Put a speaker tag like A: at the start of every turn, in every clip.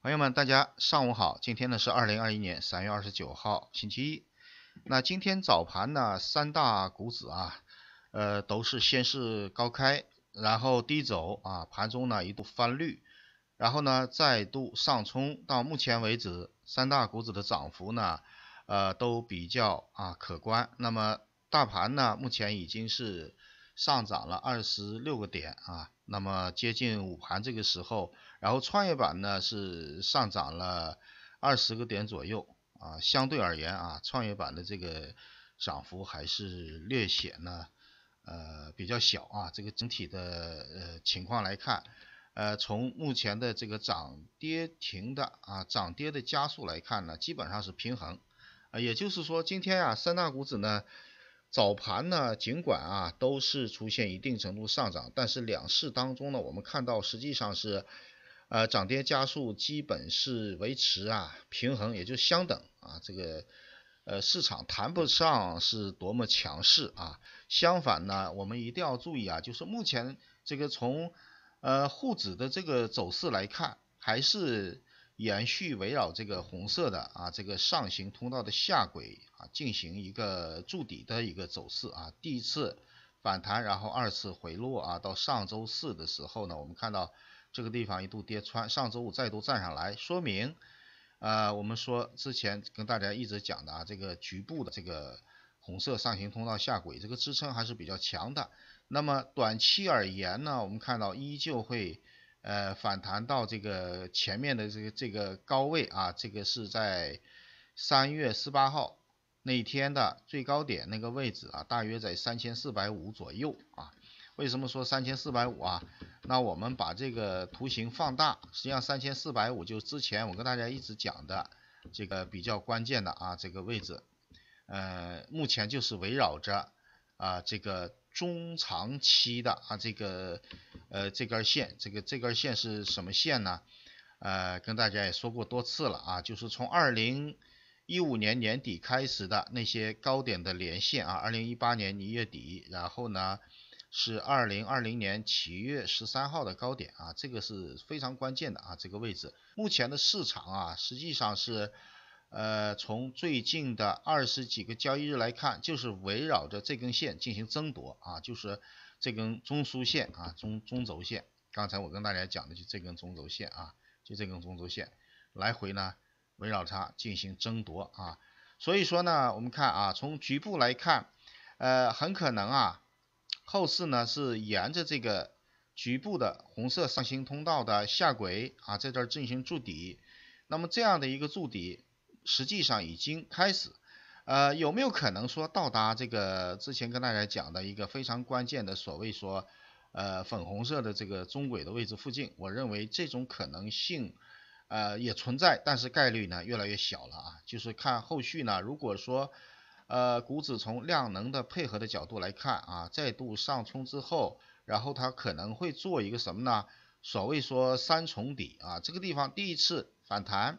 A: 朋友们，大家上午好。今天呢是二零二一年三月二十九号，星期一。那今天早盘呢，三大股指啊，呃，都是先是高开，然后低走啊，盘中呢一度翻绿，然后呢再度上冲。到目前为止，三大股指的涨幅呢，呃，都比较啊可观。那么大盘呢，目前已经是上涨了二十六个点啊。那么接近午盘这个时候，然后创业板呢是上涨了二十个点左右啊，相对而言啊，创业板的这个涨幅还是略显呢呃比较小啊。这个整体的呃情况来看，呃从目前的这个涨跌停的啊涨跌的加速来看呢，基本上是平衡啊，也就是说今天啊三大股指呢。早盘呢，尽管啊都是出现一定程度上涨，但是两市当中呢，我们看到实际上是，呃，涨跌加速基本是维持啊平衡，也就相等啊这个，呃，市场谈不上是多么强势啊。相反呢，我们一定要注意啊，就是目前这个从呃沪指的这个走势来看，还是。延续围绕这个红色的啊这个上行通道的下轨啊进行一个筑底的一个走势啊，第一次反弹，然后二次回落啊，到上周四的时候呢，我们看到这个地方一度跌穿，上周五再度站上来，说明啊我们说之前跟大家一直讲的啊这个局部的这个红色上行通道下轨这个支撑还是比较强的，那么短期而言呢，我们看到依旧会。呃，反弹到这个前面的这个这个高位啊，这个是在三月十八号那天的最高点那个位置啊，大约在三千四百五左右啊。为什么说三千四百五啊？那我们把这个图形放大，实际上三千四百五就之前我跟大家一直讲的这个比较关键的啊这个位置，呃，目前就是围绕着啊这个。中长期的啊，这个呃，这根线，这个这根线是什么线呢？呃，跟大家也说过多次了啊，就是从二零一五年年底开始的那些高点的连线啊，二零一八年一月底，然后呢是二零二零年七月十三号的高点啊，这个是非常关键的啊，这个位置，目前的市场啊，实际上是。呃，从最近的二十几个交易日来看，就是围绕着这根线进行争夺啊，就是这根中枢线啊，中中轴线。刚才我跟大家讲的就这根中轴线啊，就这根中轴线，来回呢围绕它进行争夺啊。所以说呢，我们看啊，从局部来看，呃，很可能啊，后市呢是沿着这个局部的红色上行通道的下轨啊，在这儿进行筑底。那么这样的一个筑底。实际上已经开始，呃，有没有可能说到达这个之前跟大家讲的一个非常关键的所谓说，呃，粉红色的这个中轨的位置附近？我认为这种可能性，呃，也存在，但是概率呢越来越小了啊。就是看后续呢，如果说，呃，股指从量能的配合的角度来看啊，再度上冲之后，然后它可能会做一个什么呢？所谓说三重底啊，这个地方第一次反弹。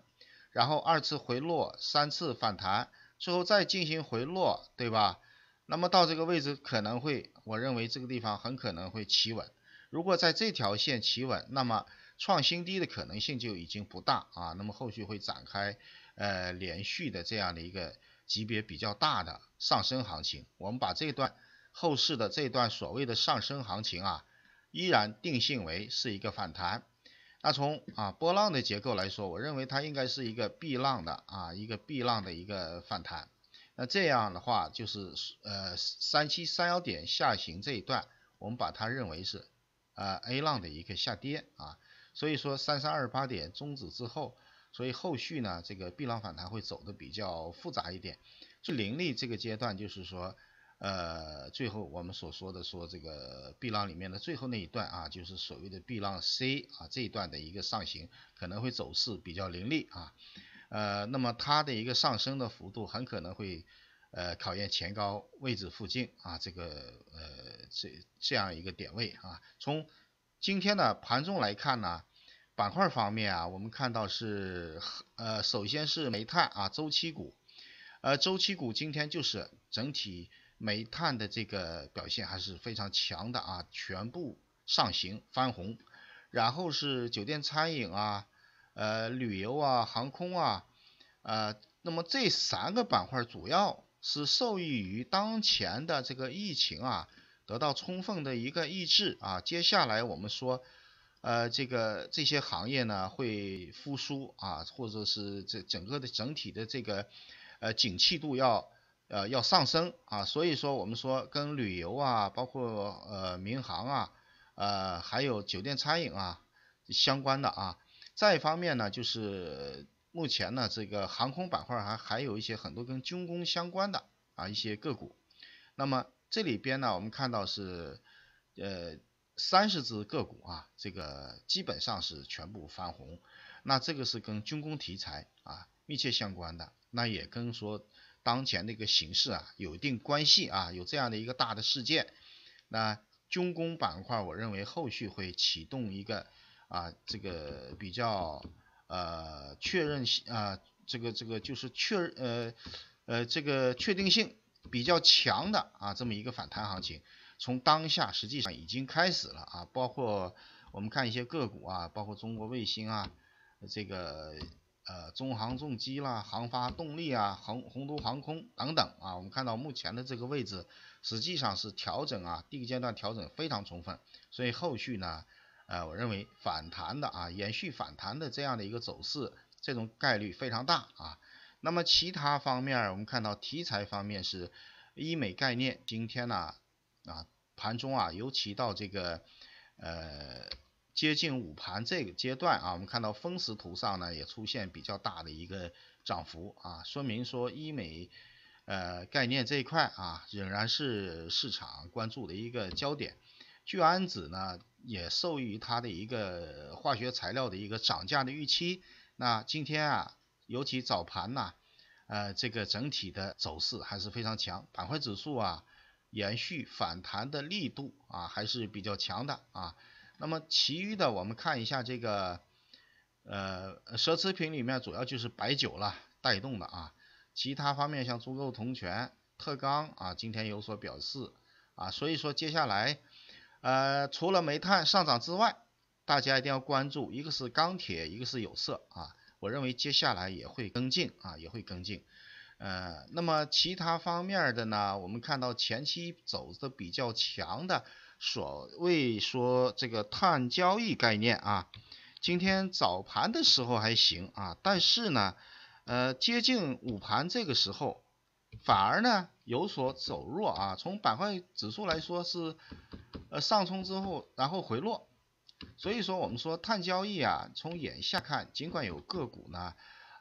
A: 然后二次回落，三次反弹，最后再进行回落，对吧？那么到这个位置可能会，我认为这个地方很可能会企稳。如果在这条线企稳，那么创新低的可能性就已经不大啊。那么后续会展开呃连续的这样的一个级别比较大的上升行情。我们把这段后市的这段所谓的上升行情啊，依然定性为是一个反弹。那从啊波浪的结构来说，我认为它应该是一个避浪的啊一个避浪的一个反弹。那这样的话，就是呃三七三幺点下行这一段，我们把它认为是呃 A 浪的一个下跌啊。所以说三三二八点终止之后，所以后续呢这个避浪反弹会走的比较复杂一点。就凌厉这个阶段就是说。呃，最后我们所说的说这个碧浪里面的最后那一段啊，就是所谓的碧浪 C 啊这一段的一个上行可能会走势比较凌厉啊，呃，那么它的一个上升的幅度很可能会呃考验前高位置附近啊这个呃这这样一个点位啊。从今天的盘中来看呢，板块方面啊，我们看到是呃首先是煤炭啊周期股，呃周期股今天就是整体。煤炭的这个表现还是非常强的啊，全部上行翻红，然后是酒店餐饮啊，呃，旅游啊，航空啊，呃，那么这三个板块主要是受益于当前的这个疫情啊，得到充分的一个抑制啊，接下来我们说，呃，这个这些行业呢会复苏啊，或者是这整个的整体的这个呃景气度要。呃，要上升啊，所以说我们说跟旅游啊，包括呃民航啊，呃还有酒店餐饮啊相关的啊。再一方面呢，就是目前呢这个航空板块还还有一些很多跟军工相关的啊一些个股。那么这里边呢，我们看到是呃三十只个股啊，这个基本上是全部翻红。那这个是跟军工题材啊密切相关的，那也跟说。当前的一个形势啊，有一定关系啊，有这样的一个大的事件，那军工板块，我认为后续会启动一个啊，这个比较呃确认性啊，这个这个就是确呃呃这个确定性比较强的啊这么一个反弹行情，从当下实际上已经开始了啊，包括我们看一些个股啊，包括中国卫星啊，这个。呃，中航重机啦，航发动力啊，航鸿都航空等等啊，我们看到目前的这个位置实际上是调整啊，第一个阶段调整非常充分，所以后续呢，呃，我认为反弹的啊，延续反弹的这样的一个走势，这种概率非常大啊。那么其他方面，我们看到题材方面是医美概念，今天呢，啊，盘中啊，尤其到这个呃。接近午盘这个阶段啊，我们看到分时图上呢也出现比较大的一个涨幅啊，说明说医美呃概念这一块啊仍然是市场关注的一个焦点。聚氨酯呢也受益于它的一个化学材料的一个涨价的预期。那今天啊，尤其早盘呢，呃这个整体的走势还是非常强，板块指数啊延续反弹的力度啊还是比较强的啊。那么，其余的我们看一下这个，呃，奢侈品里面主要就是白酒了带动的啊，其他方面像猪肉、铜权、特钢啊，今天有所表示啊，所以说接下来，呃，除了煤炭上涨之外，大家一定要关注，一个是钢铁，一个是有色啊，我认为接下来也会跟进啊，也会跟进，呃，那么其他方面的呢，我们看到前期走的比较强的。所谓说这个碳交易概念啊，今天早盘的时候还行啊，但是呢，呃接近午盘这个时候，反而呢有所走弱啊。从板块指数来说是，呃上冲之后然后回落，所以说我们说碳交易啊，从眼下看，尽管有个股呢，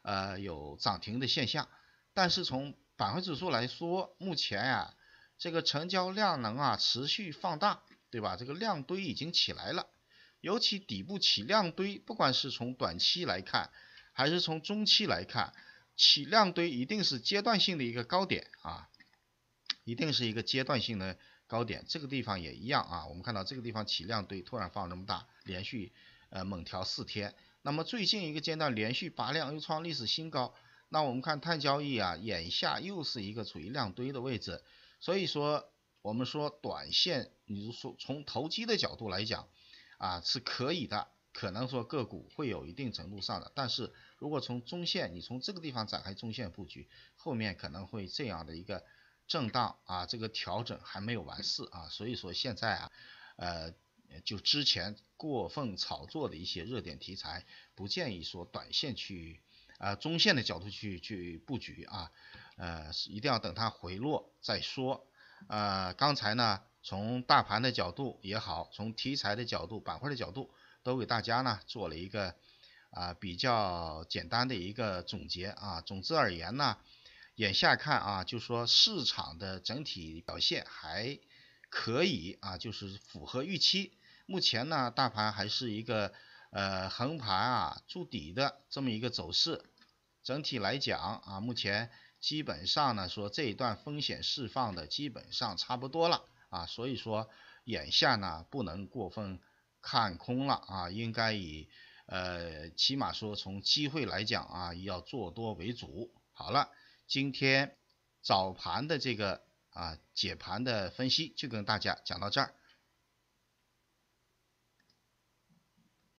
A: 呃有涨停的现象，但是从板块指数来说，目前呀。这个成交量能啊持续放大，对吧？这个量堆已经起来了，尤其底部起量堆，不管是从短期来看，还是从中期来看，起量堆一定是阶段性的一个高点啊，一定是一个阶段性的高点。这个地方也一样啊，我们看到这个地方起量堆突然放那么大，连续呃猛调四天，那么最近一个阶段连续拔量又创历史新高，那我们看碳交易啊，眼下又是一个处于量堆的位置。所以说，我们说短线，你就说从投机的角度来讲，啊，是可以的，可能说个股会有一定程度上的，但是如果从中线，你从这个地方展开中线布局，后面可能会这样的一个震荡啊，这个调整还没有完事啊，所以说现在啊，呃，就之前过分炒作的一些热点题材，不建议说短线去。啊，中线的角度去去布局啊，呃，一定要等它回落再说。啊，刚才呢，从大盘的角度也好，从题材的角度、板块的角度，都给大家呢做了一个啊比较简单的一个总结啊。总之而言呢，眼下看啊，就说市场的整体表现还可以啊，就是符合预期。目前呢，大盘还是一个。呃，横盘啊，筑底的这么一个走势，整体来讲啊，目前基本上呢，说这一段风险释放的基本上差不多了啊，所以说眼下呢，不能过分看空了啊，应该以呃，起码说从机会来讲啊，要做多为主。好了，今天早盘的这个啊解盘的分析就跟大家讲到这儿。